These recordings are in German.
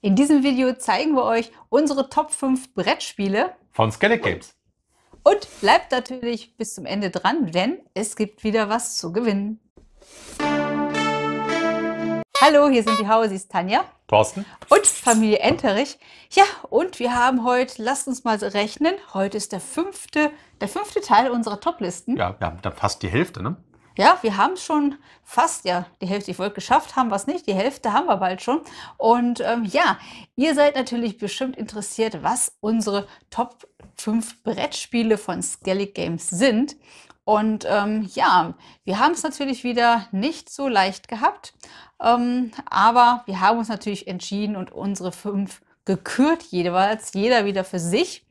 In diesem Video zeigen wir euch unsere Top 5 Brettspiele von Skelet Games. Und bleibt natürlich bis zum Ende dran, denn es gibt wieder was zu gewinnen. Hallo, hier sind die Hausis Tanja. Thorsten. Und Familie Enterich. Ja, und wir haben heute, lasst uns mal rechnen, heute ist der fünfte, der fünfte Teil unserer Toplisten. Ja, wir haben dann fast die Hälfte, ne? Ja, wir haben es schon fast ja die Hälfte. Ich wollte geschafft haben, was nicht. Die Hälfte haben wir bald schon. Und ähm, ja, ihr seid natürlich bestimmt interessiert, was unsere Top 5 Brettspiele von Skellig Games sind. Und ähm, ja, wir haben es natürlich wieder nicht so leicht gehabt, ähm, aber wir haben uns natürlich entschieden und unsere fünf gekürt, jeweils jeder wieder für sich.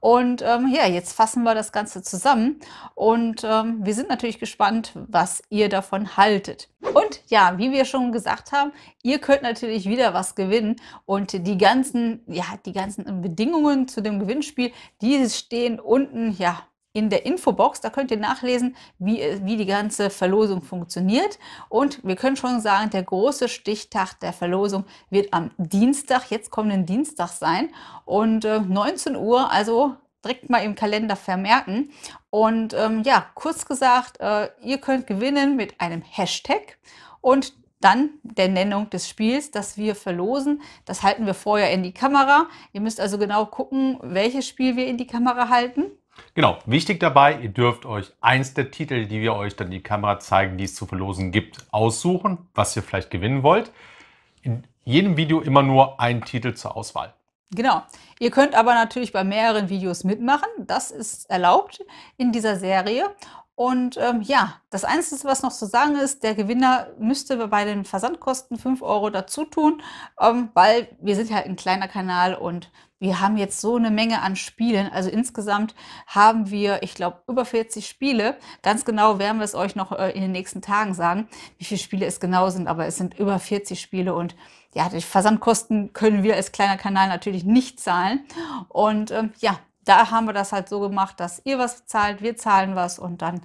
Und ähm, ja, jetzt fassen wir das Ganze zusammen und ähm, wir sind natürlich gespannt, was ihr davon haltet. Und ja, wie wir schon gesagt haben, ihr könnt natürlich wieder was gewinnen und die ganzen, ja, die ganzen Bedingungen zu dem Gewinnspiel, die stehen unten, ja, in der Infobox. Da könnt ihr nachlesen, wie, äh, wie die ganze Verlosung funktioniert. Und wir können schon sagen, der große Stichtag der Verlosung wird am Dienstag, jetzt kommenden Dienstag sein. Und äh, 19 Uhr, also direkt mal im Kalender vermerken. Und ähm, ja, kurz gesagt, äh, ihr könnt gewinnen mit einem Hashtag und dann der Nennung des Spiels, das wir verlosen. Das halten wir vorher in die Kamera. Ihr müsst also genau gucken, welches Spiel wir in die Kamera halten. Genau, wichtig dabei, ihr dürft euch eins der Titel, die wir euch dann die Kamera zeigen, die es zu verlosen gibt, aussuchen, was ihr vielleicht gewinnen wollt. In jedem Video immer nur ein Titel zur Auswahl. Genau. Ihr könnt aber natürlich bei mehreren Videos mitmachen. Das ist erlaubt in dieser Serie. Und ähm, ja, das Einzige, was noch zu sagen ist, der Gewinner müsste bei den Versandkosten 5 Euro dazu tun, ähm, weil wir sind ja halt ein kleiner Kanal und wir haben jetzt so eine Menge an Spielen. Also insgesamt haben wir, ich glaube, über 40 Spiele. Ganz genau werden wir es euch noch äh, in den nächsten Tagen sagen, wie viele Spiele es genau sind, aber es sind über 40 Spiele und ja, die Versandkosten können wir als kleiner Kanal natürlich nicht zahlen. Und ähm, ja, da haben wir das halt so gemacht, dass ihr was zahlt, wir zahlen was und dann,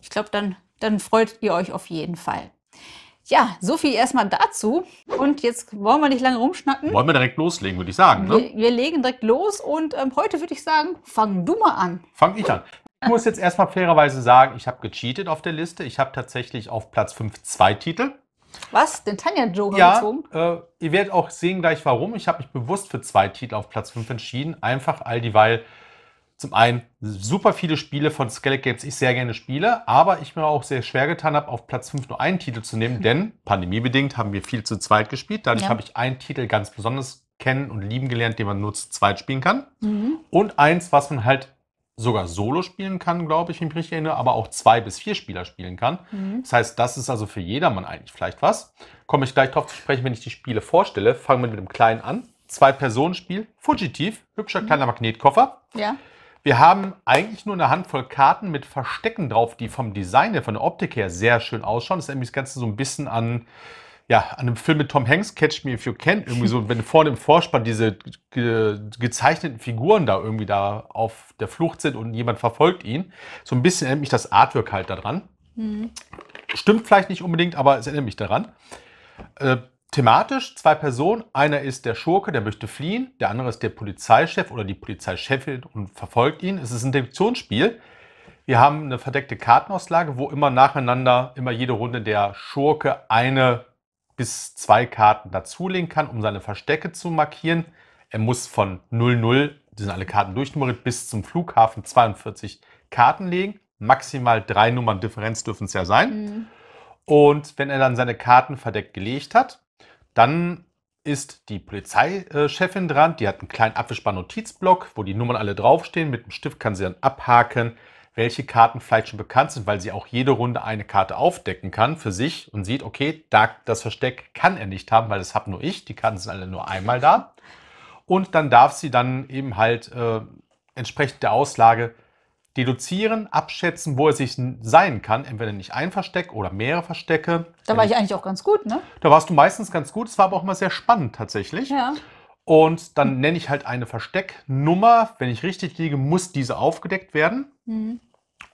ich glaube, dann, dann freut ihr euch auf jeden Fall. Ja, so viel erstmal dazu. Und jetzt wollen wir nicht lange rumschnacken. Wollen wir direkt loslegen, würde ich sagen. Ne? Wir, wir, legen direkt los und ähm, heute würde ich sagen, fang du mal an. Fang ich an. Ich muss jetzt erstmal fairerweise sagen, ich habe gecheatet auf der Liste. Ich habe tatsächlich auf Platz 5 zwei Titel. Was? Den Tanja Joker ja, gezogen? Äh, ihr werdet auch sehen gleich warum. Ich habe mich bewusst für zwei Titel auf Platz 5 entschieden. Einfach all die, weil zum einen super viele Spiele von Skelet Games ich sehr gerne spiele, aber ich mir auch sehr schwer getan habe, auf Platz 5 nur einen Titel zu nehmen, denn pandemiebedingt haben wir viel zu zweit gespielt. Dadurch ja. habe ich einen Titel ganz besonders kennen und lieben gelernt, den man nur zu zweit spielen kann. Mhm. Und eins, was man halt sogar solo spielen kann, glaube ich, wenn ich mich richtig erinnere, aber auch zwei bis vier Spieler spielen kann. Mhm. Das heißt, das ist also für jedermann eigentlich vielleicht was. Komme ich gleich darauf zu sprechen, wenn ich die Spiele vorstelle. Fangen wir mit dem Kleinen an. Zwei-Personen-Spiel, Fugitiv, hübscher mhm. kleiner Magnetkoffer. Ja wir haben eigentlich nur eine Handvoll Karten mit Verstecken drauf, die vom Design her, von der Optik her sehr schön ausschauen. Das ist nämlich das Ganze so ein bisschen an, ja, an einem Film mit Tom Hanks, Catch Me If You Can, irgendwie so, wenn vorne im Vorspann diese ge gezeichneten Figuren da irgendwie da auf der Flucht sind und jemand verfolgt ihn. So ein bisschen erinnert mich das Artwork halt daran. Mhm. Stimmt vielleicht nicht unbedingt, aber es erinnert mich daran. Äh, Thematisch zwei Personen, einer ist der Schurke, der möchte fliehen, der andere ist der Polizeichef oder die Polizeichefin und verfolgt ihn. Es ist ein Detektionsspiel. Wir haben eine verdeckte Kartenauslage, wo immer nacheinander, immer jede Runde der Schurke eine bis zwei Karten dazulegen kann, um seine Verstecke zu markieren. Er muss von 00, die sind alle Karten durchnummeriert, bis zum Flughafen 42 Karten legen. Maximal drei Nummern Differenz dürfen es ja sein. Mhm. Und wenn er dann seine Karten verdeckt gelegt hat, dann ist die Polizeichefin dran. Die hat einen kleinen Apfelspar-Notizblock, wo die Nummern alle draufstehen. Mit dem Stift kann sie dann abhaken, welche Karten vielleicht schon bekannt sind, weil sie auch jede Runde eine Karte aufdecken kann für sich und sieht, okay, das Versteck kann er nicht haben, weil das habe nur ich. Die Karten sind alle nur einmal da. Und dann darf sie dann eben halt äh, entsprechend der Auslage deduzieren, abschätzen, wo er sich sein kann. Entweder nicht ein Versteck oder mehrere Verstecke. Da war ich eigentlich auch ganz gut, ne? Da warst du meistens ganz gut. Es war aber auch mal sehr spannend tatsächlich. Ja. Und dann nenne ich halt eine Verstecknummer. Wenn ich richtig liege, muss diese aufgedeckt werden. Mhm.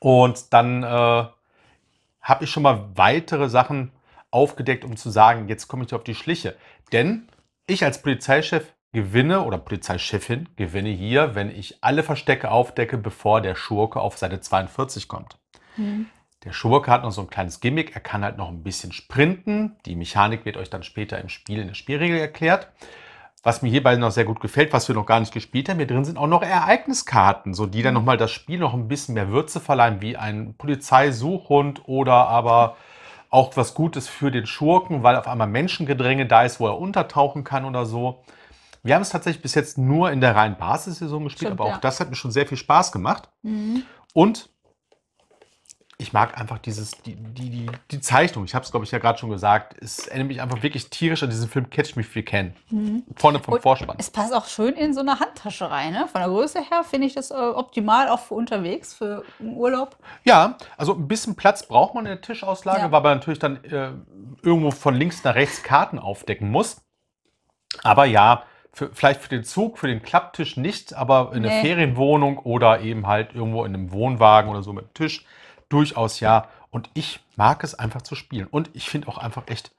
Und dann äh, habe ich schon mal weitere Sachen aufgedeckt, um zu sagen, jetzt komme ich auf die Schliche. Denn ich als Polizeichef gewinne oder Polizeichefin gewinne hier, wenn ich alle Verstecke aufdecke, bevor der Schurke auf Seite 42 kommt. Mhm. Der Schurke hat noch so ein kleines Gimmick, er kann halt noch ein bisschen sprinten. Die Mechanik wird euch dann später im Spiel in der Spielregel erklärt. Was mir hierbei noch sehr gut gefällt, was wir noch gar nicht gespielt haben, hier drin sind auch noch Ereigniskarten, so die dann mhm. nochmal das Spiel noch ein bisschen mehr Würze verleihen, wie ein Polizeisuchhund oder aber auch was Gutes für den Schurken, weil auf einmal Menschengedränge da ist, wo er untertauchen kann oder so. Wir haben es tatsächlich bis jetzt nur in der reinen Basissaison gespielt, Stimmt, aber auch ja. das hat mir schon sehr viel Spaß gemacht. Mhm. Und ich mag einfach dieses, die, die, die, die Zeichnung, ich habe es, glaube ich, ja gerade schon gesagt, es erinnert mich einfach wirklich tierisch an diesen Film Catch Me If You Can. Mhm. Vorne vom Und Vorspann. Es passt auch schön in so eine Handtasche rein. Ne? Von der Größe her finde ich das äh, optimal, auch für unterwegs, für Urlaub. Ja, also ein bisschen Platz braucht man in der Tischauslage, ja. weil man natürlich dann äh, irgendwo von links nach rechts Karten aufdecken muss. Aber ja, für, vielleicht für den Zug, für den Klapptisch nicht, aber in nee. einer Ferienwohnung oder eben halt irgendwo in einem Wohnwagen oder so mit einem Tisch durchaus ja. Und ich mag es einfach zu spielen. Und ich finde auch einfach echt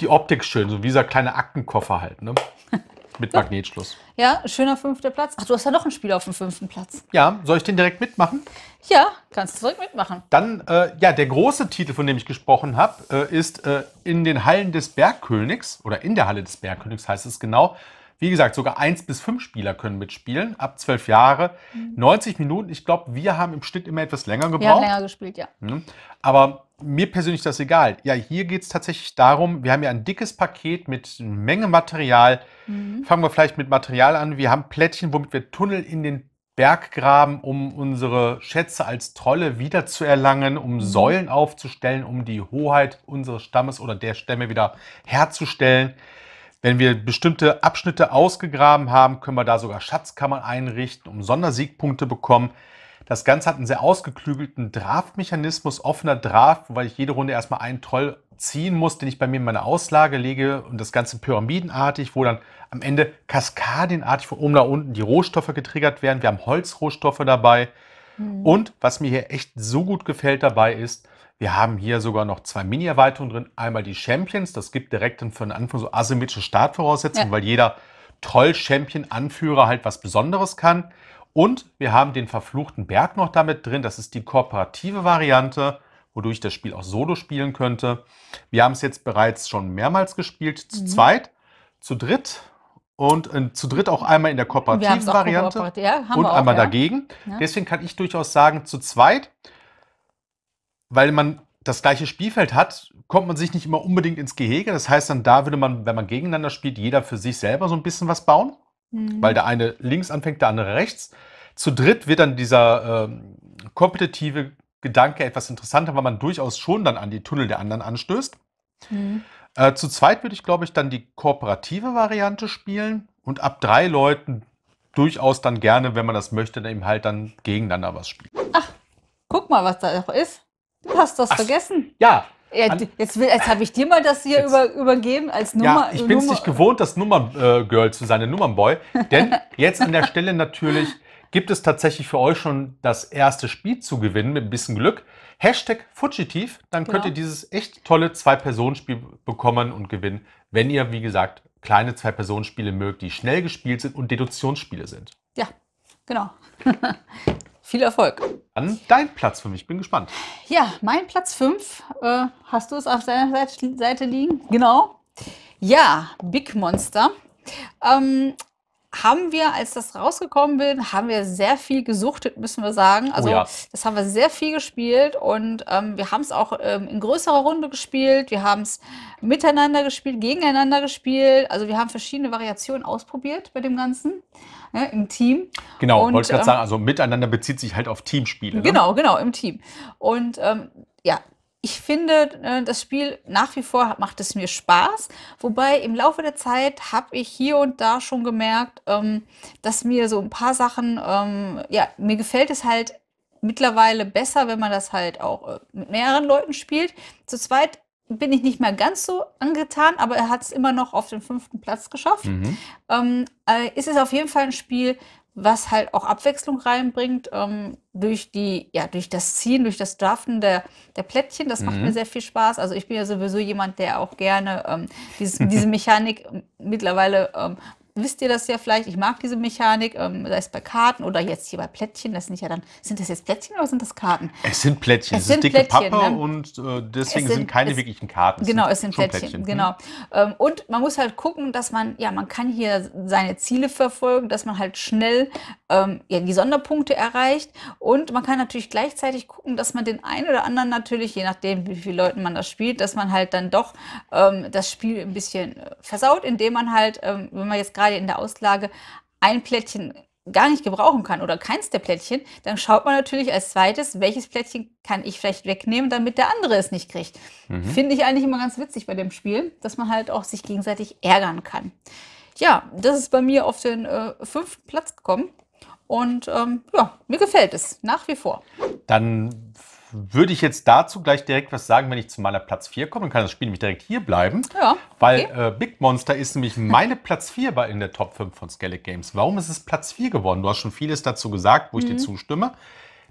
die Optik schön, so wie dieser kleine Aktenkoffer halt, ne? Mit Magnetschluss. Ja, schöner fünfter Platz. Ach, du hast ja noch ein Spiel auf dem fünften Platz. Ja, soll ich den direkt mitmachen? Ja, kannst du direkt mitmachen. Dann, äh, ja, der große Titel, von dem ich gesprochen habe, äh, ist äh, In den Hallen des Bergkönigs oder in der Halle des Bergkönigs heißt es genau, wie gesagt, sogar 1 bis 5 Spieler können mitspielen, ab 12 Jahre. Mhm. 90 Minuten, ich glaube, wir haben im Schnitt immer etwas länger gebraucht. Ja, länger gespielt, ja. Mhm. Aber mir persönlich ist das egal. Ja, hier geht es tatsächlich darum, wir haben ja ein dickes Paket mit Menge Material. Mhm. Fangen wir vielleicht mit Material an. Wir haben Plättchen, womit wir Tunnel in den Berg graben, um unsere Schätze als Trolle wiederzuerlangen, um mhm. Säulen aufzustellen, um die Hoheit unseres Stammes oder der Stämme wieder herzustellen. Wenn wir bestimmte Abschnitte ausgegraben haben, können wir da sogar Schatzkammern einrichten, um Sondersiegpunkte bekommen. Das Ganze hat einen sehr ausgeklügelten Draft-Mechanismus, offener Draft, weil ich jede Runde erstmal einen Troll ziehen muss, den ich bei mir in meine Auslage lege und das Ganze pyramidenartig, wo dann am Ende kaskadienartig von oben nach unten die Rohstoffe getriggert werden. Wir haben Holzrohstoffe dabei. Mhm. Und was mir hier echt so gut gefällt dabei ist, wir haben hier sogar noch zwei Mini-Erweiterungen drin. Einmal die Champions, das gibt direkt dann den Anfang so asymmetrische Startvoraussetzungen, ja. weil jeder Troll-Champion-Anführer halt was Besonderes kann. Und wir haben den verfluchten Berg noch damit drin. Das ist die kooperative Variante, wodurch das Spiel auch solo spielen könnte. Wir haben es jetzt bereits schon mehrmals gespielt, zu mhm. zweit, zu dritt und äh, zu dritt auch einmal in der kooperativen Variante ja, und auch, einmal ja. dagegen. Ja. Deswegen kann ich durchaus sagen, zu zweit weil man das gleiche Spielfeld hat, kommt man sich nicht immer unbedingt ins Gehege. Das heißt, dann da würde man, wenn man gegeneinander spielt, jeder für sich selber so ein bisschen was bauen, mhm. weil der eine links anfängt, der andere rechts. Zu dritt wird dann dieser ähm, kompetitive Gedanke etwas interessanter, weil man durchaus schon dann an die Tunnel der anderen anstößt. Mhm. Äh, zu zweit würde ich, glaube ich, dann die kooperative Variante spielen und ab drei Leuten durchaus dann gerne, wenn man das möchte, dann eben halt dann gegeneinander was spielen. Ach, guck mal, was da noch ist. Du hast das Ach, vergessen. Ja. Ja, jetzt, jetzt habe ich dir mal das hier über, übergeben als Nummer. Ja, ich bin es nicht gewohnt, das Nummergirl äh, zu sein, der Nummernboy. Denn jetzt an der Stelle natürlich gibt es tatsächlich für euch schon das erste Spiel zu gewinnen mit ein bisschen Glück. Hashtag Fugitiv, dann genau. könnt ihr dieses echt tolle Zwei-Personen-Spiel bekommen und gewinnen, wenn ihr, wie gesagt, kleine Zwei-Personen-Spiele mögt, die schnell gespielt sind und Deduktionsspiele sind. Ja, genau. viel Erfolg. An dein Platz 5, ich bin gespannt. Ja, mein Platz 5, äh, hast du es auf deiner Seite liegen? Genau. Ja, Big Monster. Ähm, haben wir, als das rausgekommen bin, haben wir sehr viel gesuchtet, müssen wir sagen. Also oh ja. das haben wir sehr viel gespielt und ähm, wir haben es auch ähm, in größerer Runde gespielt. Wir haben es miteinander gespielt, gegeneinander gespielt. Also wir haben verschiedene Variationen ausprobiert bei dem Ganzen ne, im Team. Genau, und, wollte ich gerade ähm, sagen, also miteinander bezieht sich halt auf Teamspiele. Ne? Genau, genau, im Team. Und ähm, ja, ich finde, äh, das Spiel nach wie vor macht es mir Spaß. Wobei im Laufe der Zeit habe ich hier und da schon gemerkt, ähm, dass mir so ein paar Sachen, ähm, ja, mir gefällt es halt mittlerweile besser, wenn man das halt auch äh, mit mehreren Leuten spielt. Zu zweit bin ich nicht mehr ganz so angetan, aber er hat es immer noch auf den fünften Platz geschafft. Mhm. Ähm, äh, ist es auf jeden Fall ein Spiel, was halt auch Abwechslung reinbringt ähm, durch die, ja, durch das Ziehen, durch das Draften der, der Plättchen. Das mhm. macht mir mhm. sehr viel Spaß. Also ich bin ja sowieso jemand, der auch gerne ähm, dieses, diese Mechanik mittlerweile ähm, wisst ihr das ja vielleicht, ich mag diese Mechanik, ähm, sei es bei Karten oder jetzt hier bei Plättchen, das sind ja dann, sind das jetzt Plättchen oder sind das Karten? Es sind Plättchen, es, es sind ist dicke Plättchen, Pappe ne? und äh, deswegen sind, sind, keine es, wirklichen Karten. Es genau, es sind Plättchen, Plättchen, ne? genau. Ähm, und man muss halt gucken, dass man, ja, man kann hier seine Ziele verfolgen, dass man halt schnell ähm, ja, die Sonderpunkte erreicht und man kann natürlich gleichzeitig gucken, dass man den einen oder anderen natürlich, je nachdem, wie viele Leuten man das spielt, dass man halt dann doch ähm, das Spiel ein bisschen äh, versaut, indem man halt, ähm, wenn man jetzt gerade gerade in der Auslage ein Plättchen gar nicht gebrauchen kann oder keins der Plättchen, dann schaut man natürlich als zweites, welches Plättchen kann ich vielleicht wegnehmen, damit der andere es nicht kriegt. Mhm. Finde ich eigentlich immer ganz witzig bei dem Spiel, dass man halt auch sich gegenseitig ärgern kann. Ja, das ist bei mir auf den äh, fünften Platz gekommen und ähm, ja, mir gefällt es nach wie vor. Dann würde ich jetzt dazu gleich direkt was sagen, wenn ich zu meiner Platz 4 komme. Dann kann das Spiel nämlich direkt hier bleiben. Ja, okay. Weil äh, Big Monster ist nämlich meine Platz 4 bei in der Top 5 von Skellig Games. Warum ist es Platz 4 geworden? Du hast schon vieles dazu gesagt, wo ich mhm. dir zustimme.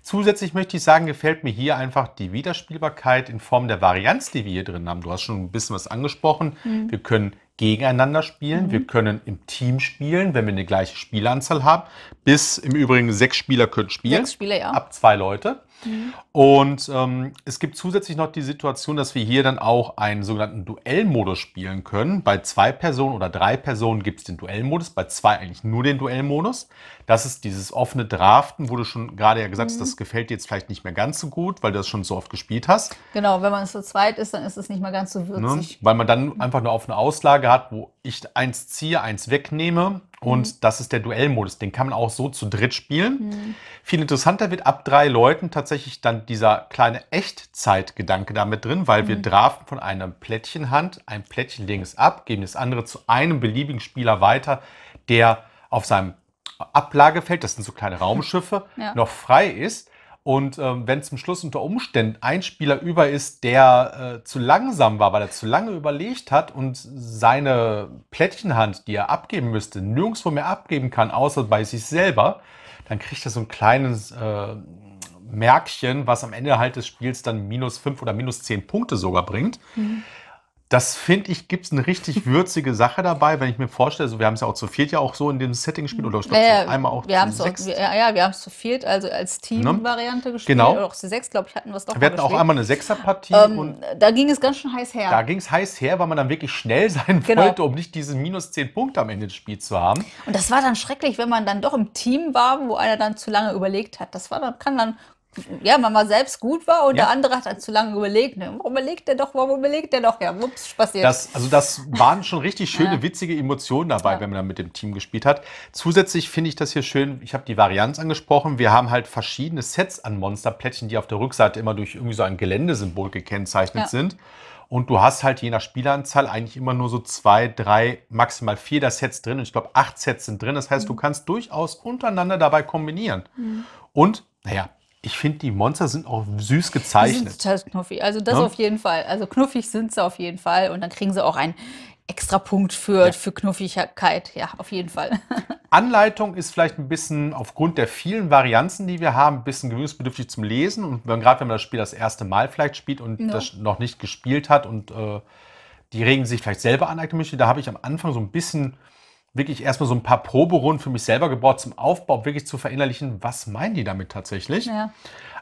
Zusätzlich möchte ich sagen, gefällt mir hier einfach die Wiederspielbarkeit in Form der Varianz, die wir hier drin haben. Du hast schon ein bisschen was angesprochen. Mhm. Wir können gegeneinander spielen. Mhm. Wir können im Team spielen, wenn wir eine gleiche Spielanzahl haben. Bis im Übrigen sechs Spieler können spielen. Sechs Spieler, ja. Ab zwei Leute. Mhm. Und ähm, es gibt zusätzlich noch die Situation, dass wir hier dann auch einen sogenannten Duellmodus spielen können. Bei zwei Personen oder drei Personen gibt es den Duellmodus, bei zwei eigentlich nur den Duellmodus. Das ist dieses offene Draften, wo du schon gerade ja gesagt hast, mhm. das gefällt dir jetzt vielleicht nicht mehr ganz so gut, weil du das schon so oft gespielt hast. Genau, wenn man zu zweit ist, dann ist es nicht mal ganz so ne? würzig. Ne? Weil man dann einfach eine offene Auslage Lage hat, wo ich eins ziehe, eins wegnehme. Und mhm. das ist der Duellmodus. Den kann man auch so zu dritt spielen. Mhm. Viel interessanter wird ab drei Leuten tatsächlich dann dieser kleine Echtzeitgedanke damit drin, weil mhm. wir draften von einem Plättchenhand, ein Plättchen links ab, geben das andere zu einem beliebigen Spieler weiter, der auf seinem Ablagefeld, das sind so kleine Raumschiffe, ja. noch frei ist. Und ähm, wenn zum Schluss unter Umständen ein Spieler über ist, der äh, zu langsam war, weil er zu lange überlegt hat und seine Plättchenhand, die er abgeben müsste, nirgendwo mehr abgeben kann, außer bei sich selber, dann kriegt er so ein kleines äh, Märkchen, was am Ende halt des Spiels dann minus fünf oder minus zehn Punkte sogar bringt. Mhm. Das finde ich, gibt es eine richtig würzige Sache dabei, wenn ich mir vorstelle, also wir haben es ja auch zu viert ja auch so in dem Setting gespielt oder ich glaube, äh, einmal auch wir zu sechs. Ja, ja, wir haben es zu viert, also als ne? Team-Variante ne? gespielt. Genau. Oder auch zu sechs, glaube ich, hatten wir es doch Wir hatten gespielt. auch einmal eine Sechserpartie. Ähm, da ging es ganz schön heiß her. Da ging es heiß her, weil man dann wirklich schnell sein genau. wollte, um nicht diese minus zehn Punkte am Ende des Spiels zu haben. Und das war dann schrecklich, wenn man dann doch im Team war, wo einer dann zu lange überlegt hat. Das war dann, kann dann ja, man selbst gut war und ja. der andere hat halt zu lange überlegt. Ne? Warum überlegt der doch? Warum überlegt der doch? Ja, wups, passiert. Das, also das waren schon richtig schöne, ja. witzige Emotionen dabei, ja. wenn man dann mit dem Team gespielt hat. Zusätzlich finde ich das hier schön, ich habe die Varianz angesprochen, wir haben halt verschiedene Sets an Monsterplättchen, die auf der Rückseite immer durch irgendwie so ein Geländesymbol gekennzeichnet sind. Und du hast halt je nach Spieleranzahl eigentlich immer nur so zwei, drei, maximal vier der Sets drin. Und ich glaube, acht Sets sind drin. Das heißt, mhm. du kannst durchaus untereinander dabei kombinieren. Mhm. Und, naja, ich finde, die Monster sind auch süß gezeichnet. Die sind total knuffig. Also das ja? auf jeden Fall. Also knuffig sind sie auf jeden Fall. Und dann kriegen sie auch einen extra Punkt für, ja. für Knuffigkeit. Ja, auf jeden Fall. Anleitung ist vielleicht ein bisschen aufgrund der vielen Varianzen, die wir haben, ein bisschen gewöhnungsbedürftig zum Lesen. Und gerade wenn man das Spiel das erste Mal vielleicht spielt und no. das noch nicht gespielt hat und äh, die Regeln sich vielleicht selber aneignen möchte, da habe ich am Anfang so ein bisschen wirklich erstmal so ein paar Proberunden für mich selber gebaut zum Aufbau, wirklich zu verinnerlichen, was meinen die damit tatsächlich. Ja.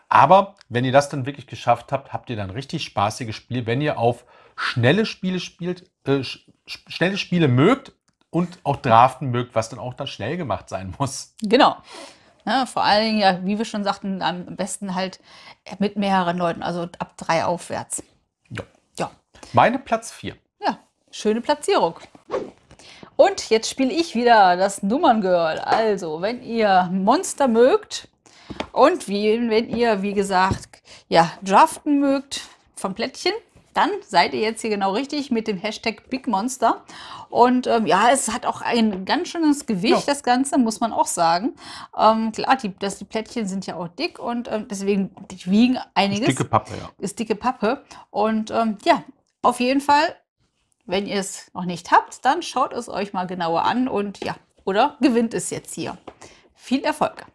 Aber wenn ihr das dann wirklich geschafft habt, habt ihr dann richtig spaßiges Spiel, wenn ihr auf schnelle Spiele spielt, äh, schnelle Spiele mögt und auch draften mögt, was dann auch dann schnell gemacht sein muss. Genau. Ja, vor allen Dingen, ja, wie wir schon sagten, am besten halt mit mehreren Leuten, also ab drei aufwärts. Ja. ja. Meine Platz vier. Ja, schöne Platzierung. Und jetzt spiele ich wieder das Nummerngirl. Also, wenn ihr Monster mögt und wie, wenn ihr, wie gesagt, ja, draften mögt vom Plättchen, dann seid ihr jetzt hier genau richtig mit dem Hashtag Big Monster. Und ähm, ja, es hat auch ein ganz schönes Gewicht, ja. das Ganze, muss man auch sagen. Ähm, klar, die, das, die Plättchen sind ja auch dick und ähm, deswegen wiegen einiges. Ist dicke Pappe, ja. Ist dicke Pappe. Und ähm, ja, auf jeden Fall wenn ihr es noch nicht habt, dann schaut es euch mal genauer an und ja, oder gewinnt es jetzt hier. Viel Erfolg!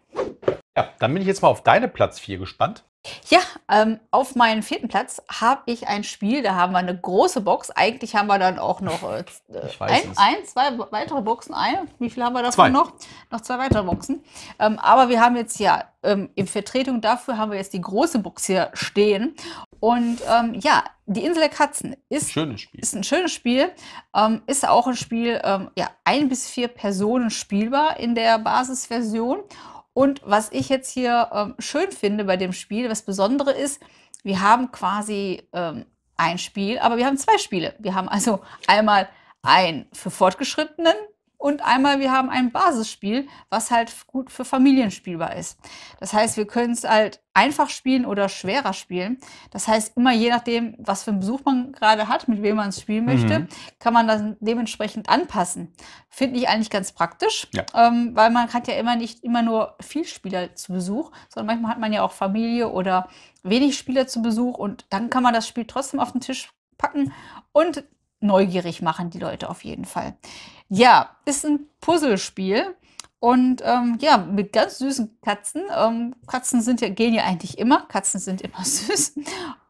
Ja, dann bin ich jetzt mal auf deine Platz 4 gespannt. Ja, ähm, auf meinen vierten Platz habe ich ein Spiel, da haben wir eine große Box. Eigentlich haben wir dann auch noch äh, ein, ein, zwei weitere Boxen. Ein, wie viel haben wir davon zwei. noch? Noch zwei weitere Boxen. Ähm, aber wir haben jetzt ja ähm, in Vertretung dafür haben wir jetzt die große Box hier stehen. Und ähm, ja, die Insel der Katzen ist, ist ein schönes Spiel. Ähm, ist auch ein Spiel, ähm, ja, ein bis vier Personen spielbar in der Basisversion. Und was ich jetzt hier ähm, schön finde bei dem Spiel, was Besondere ist, wir haben quasi ähm, ein Spiel, aber wir haben zwei Spiele. Wir haben also einmal ein für Fortgeschrittenen und einmal, wir haben ein Basisspiel, was halt gut für Familien spielbar ist. Das heißt, wir können es halt einfach spielen oder schwerer spielen. Das heißt, immer je nachdem, was für einen Besuch man gerade hat, mit wem man es spielen mhm. möchte, mhm. kann man das dementsprechend anpassen. Finde ich eigentlich ganz praktisch, ja. ähm, weil man hat ja immer nicht immer nur viel Spieler zu Besuch, sondern manchmal hat man ja auch Familie oder wenig Spieler zu Besuch und dann kann man das Spiel trotzdem auf den Tisch packen und neugierig machen die Leute auf jeden Fall. Ja, ist ein Puzzlespiel. Und ähm, ja, mit ganz süßen Katzen. Ähm, Katzen sind ja, gehen ja eigentlich immer. Katzen sind immer süß.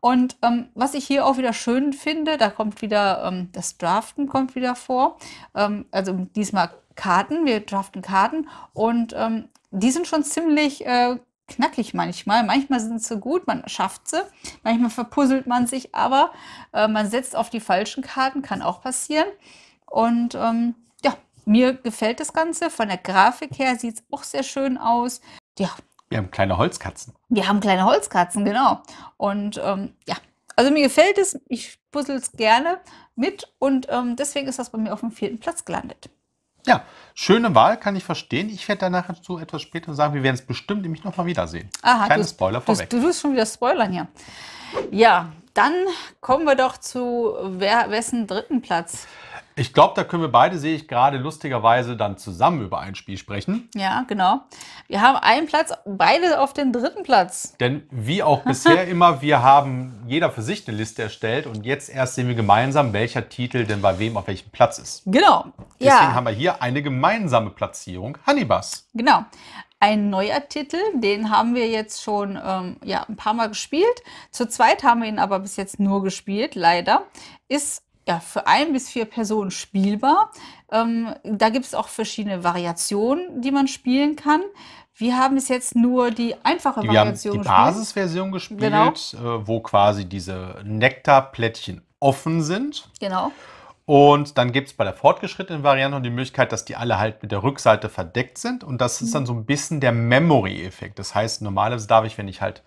Und ähm, was ich hier auch wieder schön finde, da kommt wieder ähm, das Draften kommt wieder vor. Ähm, also diesmal Karten. Wir draften Karten und ähm, die sind schon ziemlich äh, knackig manchmal. Manchmal sind sie gut, man schafft sie. Manchmal verpuzzelt man sich, aber äh, man setzt auf die falschen Karten, kann auch passieren. Und ähm, mir gefällt das Ganze. Von der Grafik her sieht es auch sehr schön aus. Ja. Wir haben kleine Holzkatzen. Wir haben kleine Holzkatzen, genau. Und ähm, ja, also mir gefällt es. Ich puzzle es gerne mit und ähm, deswegen ist das bei mir auf dem vierten Platz gelandet. Ja, schöne Wahl, kann ich verstehen. Ich werde danach zu etwas später sagen, wir werden es bestimmt nämlich nochmal wiedersehen. Aha, Kleine du, Spoiler vorweg. Du, du tust schon wieder spoilern hier. Ja, dann kommen wir doch zu wer, wessen dritten Platz. Ich glaube, da können wir beide, sehe ich gerade lustigerweise, dann zusammen über ein Spiel sprechen. Ja, genau. Wir haben einen Platz, beide auf den dritten Platz. Denn wie auch bisher immer, wir haben jeder für sich eine Liste erstellt und jetzt erst sehen wir gemeinsam, welcher Titel denn bei wem auf welchem Platz ist. Genau. Deswegen ja. haben wir hier eine gemeinsame Platzierung Hannibas. Genau. Ein neuer Titel, den haben wir jetzt schon ähm, ja, ein paar Mal gespielt. Zu zweit haben wir ihn aber bis jetzt nur gespielt, leider. Ist ja, für ein bis vier Personen spielbar. Ähm, da gibt es auch verschiedene Variationen, die man spielen kann. Wir haben bis jetzt nur die einfache Wir Variation haben die Basisversion gespielt, genau. äh, wo quasi diese Nektarplättchen offen sind. Genau. Und dann gibt es bei der fortgeschrittenen Variante noch die Möglichkeit, dass die alle halt mit der Rückseite verdeckt sind. Und das ist mhm. dann so ein bisschen der Memory-Effekt. Das heißt, normalerweise darf ich, wenn ich halt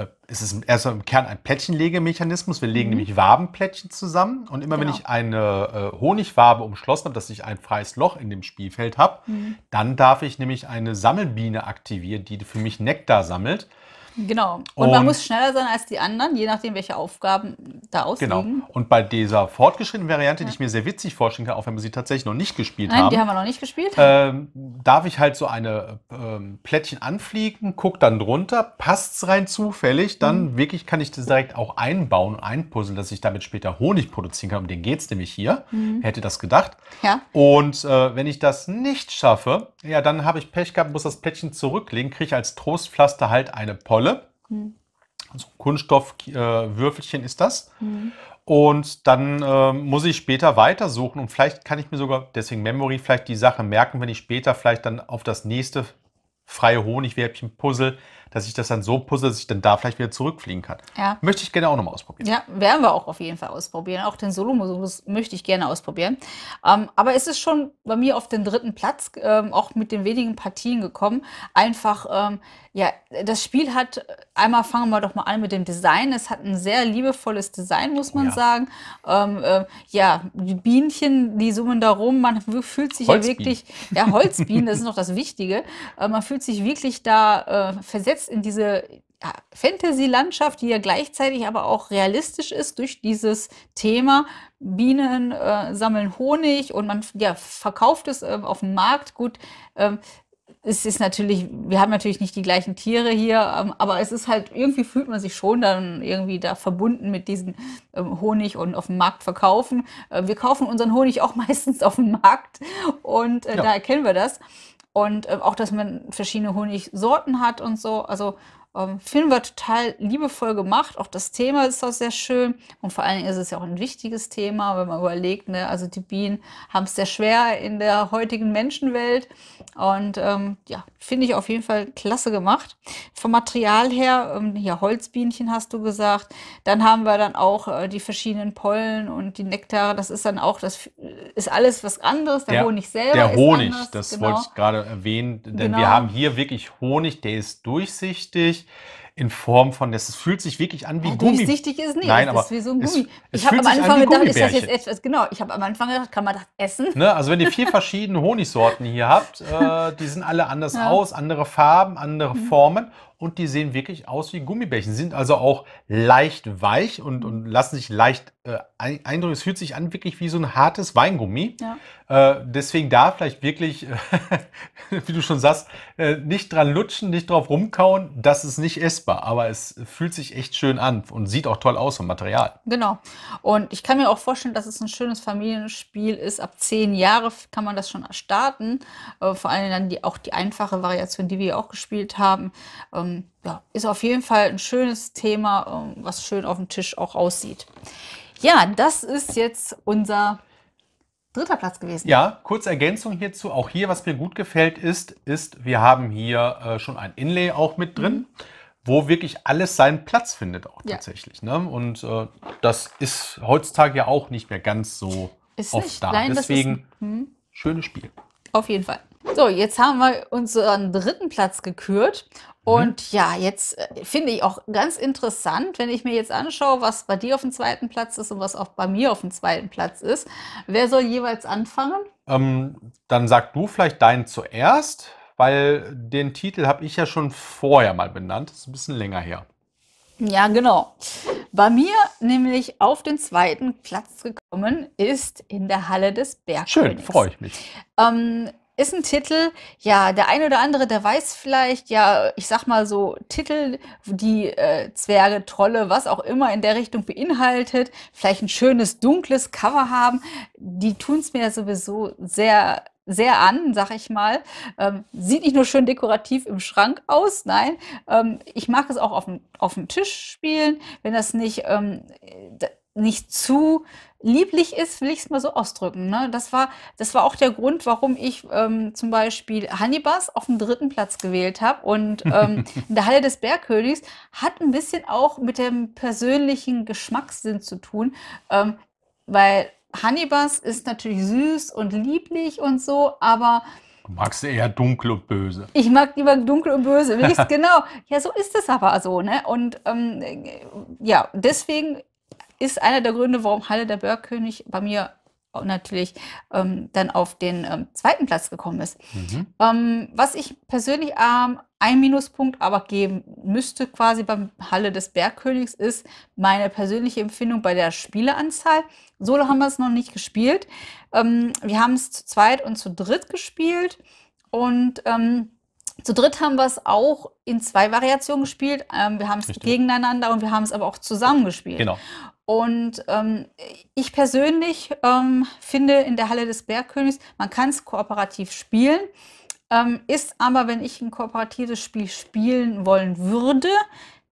äh, es ist erstmal im Kern ein Plättchenlegemechanismus. Wir legen mhm. nämlich Wabenplättchen zusammen. Und immer genau. wenn ich eine äh, Honigwabe umschlossen habe, dass ich ein freies Loch in dem Spielfeld habe, mhm. dann darf ich nämlich eine Sammelbiene aktivieren, die für mich Nektar sammelt. Genau. Und, und, man muss schneller sein als die anderen, je nachdem, welche Aufgaben da ausliegen. Genau. Und bei dieser fortgeschrittenen Variante, ja. die ich mir sehr witzig vorstellen kann, auch wenn wir sie tatsächlich noch nicht gespielt Nein, haben. die haben wir noch nicht gespielt. Ähm, darf ich halt so eine ähm, Plättchen anfliegen, gucke dann drunter, passt es rein zufällig, dann mhm. wirklich kann ich das direkt auch einbauen und einpuzzeln, dass ich damit später Honig produzieren kann. Um den geht es nämlich hier. Mhm. Hätte das gedacht. Ja. Und äh, wenn ich das nicht schaffe, ja, dann habe ich Pech gehabt, muss das Plättchen zurücklegen, kriege als Trostpflaster halt eine Polle. Rolle. Mhm. So ein Kunststoffwürfelchen äh, ist das. Mhm. Und dann äh, muss ich später weitersuchen und vielleicht kann ich mir sogar, deswegen Memory, vielleicht die Sache merken, wenn ich später vielleicht dann auf das nächste freie Honigwerbchen puzzle dass ich das dann so puzzle, dass ich dann da vielleicht wieder zurückfliegen kann. Ja. Möchte ich gerne auch nochmal ausprobieren. Ja, werden wir auch auf jeden Fall ausprobieren. Auch den Solo-Modus möchte ich gerne ausprobieren. Ähm, aber es ist schon bei mir auf den dritten Platz, ähm, auch mit den wenigen Partien gekommen. Einfach, ähm, ja, das Spiel hat, einmal fangen wir doch mal an mit dem Design. Es hat ein sehr liebevolles Design, muss man ja. sagen. Ähm, äh, ja, die Bienchen, die summen da rum. Man fühlt sich ja wirklich, ja, Holzbienen, das ist noch das Wichtige. Äh, man fühlt sich wirklich da äh, versetzt versetzt in diese ja, Fantasy-Landschaft, die ja gleichzeitig aber auch realistisch ist durch dieses Thema. Bienen äh, sammeln Honig und man ja, verkauft es äh, auf dem Markt. Gut, ähm, es ist natürlich, wir haben natürlich nicht die gleichen Tiere hier, ähm, aber es ist halt, irgendwie fühlt man sich schon dann irgendwie da verbunden mit diesem ähm, Honig und auf dem Markt verkaufen. Äh, wir kaufen unseren Honig auch meistens auf dem Markt und äh, ja. da erkennen wir das. Und äh, auch, dass man verschiedene Honigsorten hat und so. Also ähm, Film war total liebevoll gemacht. Auch das Thema ist auch sehr schön. Und vor allen Dingen ist es ja auch ein wichtiges Thema, wenn man überlegt, ne? also die Bienen haben es sehr schwer in der heutigen Menschenwelt. Und ähm, ja, finde ich auf jeden Fall klasse gemacht. Vom Material her, ähm, ja, Holzbienchen hast du gesagt. Dann haben wir dann auch äh, die verschiedenen Pollen und die Nektare. Das ist dann auch, das äh, ist alles was anderes. Der, der Honig selber. Der Honig, anders, das genau. wollte ich gerade erwähnen. Denn genau. wir haben hier wirklich Honig, der ist durchsichtig in Form von, das fühlt sich wirklich an wie ja, ah, Gummi. Durchsichtig ist nicht, Nein, aber ist wie so ein Gummi. Es, es ich habe am Anfang gedacht, ist das jetzt etwas, genau, ich habe am Anfang gedacht, kann man das essen? Ne, also wenn ihr vier verschiedene Honigsorten hier habt, äh, die sind alle anders ja. aus, andere Farben, andere mhm. Formen und die sehen wirklich aus wie Gummibärchen, sind also auch leicht weich und, und lassen sich leicht äh, eindrücken. Es fühlt sich an wirklich wie so ein hartes Weingummi. Ja. Äh, deswegen da vielleicht wirklich, äh, wie du schon sagst, äh, nicht dran lutschen, nicht drauf rumkauen. Das ist nicht essbar, aber es fühlt sich echt schön an und sieht auch toll aus vom Material. Genau. Und ich kann mir auch vorstellen, dass es ein schönes Familienspiel ist. Ab zehn Jahre kann man das schon starten. Äh, vor allem dann die, auch die einfache Variation, die wir auch gespielt haben. Ähm, ähm, ja, ist auf jeden Fall ein schönes Thema, ähm, was schön auf dem Tisch auch aussieht. Ja, das ist jetzt unser dritter Platz gewesen. Ja, kurze Ergänzung hierzu. Auch hier, was mir gut gefällt, ist, ist wir haben hier äh, schon ein Inlay auch mit drin, mhm. wo wirklich alles seinen Platz findet auch ja. tatsächlich. Ne? Und äh, das ist heutzutage ja auch nicht mehr ganz so ist oft nicht. da. Nein, Deswegen, das ist, hm. schönes Spiel. Auf jeden Fall. So, jetzt haben wir unseren dritten Platz gekürt. Mhm. Und ja, jetzt äh, finde ich auch ganz interessant, wenn ich mir jetzt anschaue, was bei dir auf dem zweiten Platz ist und was auch bei mir auf dem zweiten Platz ist. Wer soll jeweils anfangen? Ähm, dann sag du vielleicht deinen zuerst, weil den Titel habe ich ja schon vorher mal benannt. Das ist ein bisschen länger her. Ja, genau. Bei mir nämlich auf den zweiten Platz gekommen ist in der Halle des Bergkönigs. Schön, freue ich mich. Ähm, ist ein Titel, ja, der ein oder andere, der weiß vielleicht, ja, ich sag mal so, Titel, die äh, Zwerge, Trolle, was auch immer in der Richtung beinhaltet, vielleicht ein schönes, dunkles Cover haben, die tun es mir ja sowieso sehr sehr an, sag ich mal. Ähm, sieht nicht nur schön dekorativ im Schrank aus, nein. Ähm, ich mag es auch auf dem, auf dem Tisch spielen, wenn das nicht, ähm, nicht zu lieblich ist, will ich es mal so ausdrücken. Ne? Das, war, das war auch der Grund, warum ich ähm, zum Beispiel Hannibas auf dem dritten Platz gewählt habe. Und ähm, in der Halle des Bergkönigs hat ein bisschen auch mit dem persönlichen Geschmackssinn zu tun, ähm, weil Hannibas ist natürlich süß und lieblich und so, aber Du magst eher dunkel und böse. Ich mag lieber dunkel und böse, genau. Ja, so ist es aber so, ne? Und ähm, ja, deswegen ist einer der Gründe, warum Halle der Bergkönig bei mir natürlich ähm, dann auf den ähm, zweiten Platz gekommen ist. Mhm. Ähm, was ich persönlich ähm, ein Minuspunkt aber geben müsste quasi beim Halle des Bergkönigs ist meine persönliche Empfindung bei der Spieleanzahl. Solo haben wir es noch nicht gespielt. Ähm, wir haben es zu zweit und zu dritt gespielt und ähm, zu dritt haben wir es auch in zwei Variationen gespielt. wir haben es gegeneinander und wir haben es aber auch zusammen gespielt. Genau. Und ähm, ich persönlich ähm, finde in der Halle des Bergkönigs, man kann es kooperativ spielen, ähm, ist aber, wenn ich ein kooperatives Spiel spielen wollen würde,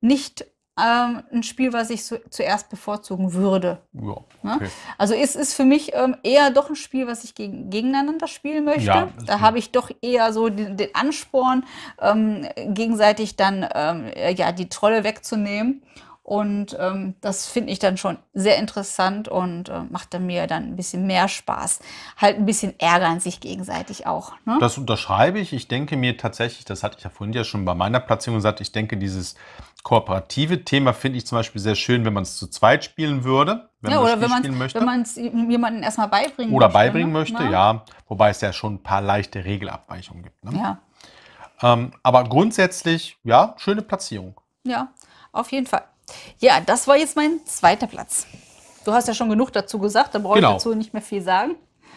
nicht ähm, ein Spiel, was ich so, zuerst bevorzugen würde. Ja, ne? okay. Also es ist für mich ähm, eher doch ein Spiel, was ich gegen, gegeneinander spielen möchte. Ja, da habe ich doch eher so den, den Ansporn, ähm, gegenseitig dann ja, die Trolle wegzunehmen. Und ähm, das finde ich dann schon sehr interessant und äh, macht dann mir dann ein bisschen mehr Spaß. Halt ein bisschen ärgern sich gegenseitig auch. Ne? Das unterschreibe ich. Ich denke mir tatsächlich, das hatte ich ja vorhin ja schon bei meiner Platzierung gesagt, ich denke, dieses kooperative Thema finde ich zum Beispiel sehr schön, wenn man es zu zweit spielen würde. Wenn ja, man oder wenn man es jemandem erstmal beibringen Oder möchte, beibringen ne? möchte, ja. ja. Wobei es ja schon ein paar leichte Regelabweichungen gibt. Ne? Ja. Ähm, aber grundsätzlich, ja, schöne Platzierung. Ja, auf jeden Fall. Ja, das war jetzt mein zweiter Platz. Du hast ja schon genug dazu gesagt, da brauche genau. ich dazu nicht mehr viel sagen.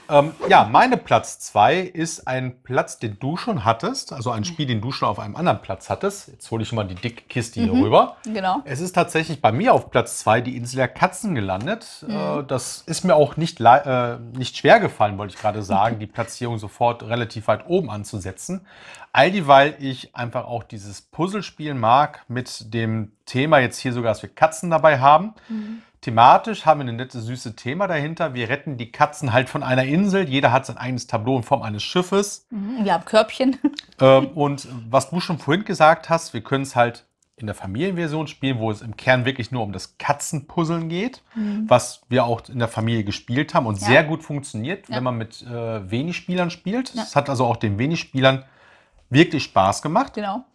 Ähm, ja, meine Platz 2 ist ein Platz, den du schon hattest, also ein Spiel, den du schon auf einem anderen Platz hattest. Jetzt hole ich mal die dicke Kiste hier mhm, rüber. Genau. Es ist tatsächlich bei mir auf Platz 2 die Insel der Katzen gelandet. Äh, mhm. das ist mir auch nicht, äh, nicht schwer gefallen, wollte ich gerade sagen, die Platzierung sofort relativ weit oben anzusetzen. All die, weil ich einfach auch dieses Puzzlespiel mag mit dem Thema jetzt hier sogar, dass wir Katzen dabei haben. Mhm Thematisch haben wir ein nettes, süßes Thema dahinter. Wir retten die Katzen halt von einer Insel. Jeder hat sein eigenes Tableau in Form eines Schiffes. Mhm, wir haben Körbchen. Ähm, und was du schon vorhin gesagt hast, wir können es halt in der Familienversion spielen, wo es im Kern wirklich nur um das Katzenpuzzeln geht, mhm. was wir auch in der Familie gespielt haben und ja. sehr gut funktioniert, ja. wenn man mit äh, wenig Spielern spielt. Es ja. hat also auch den wenig Spielern wirklich Spaß gemacht. Genau.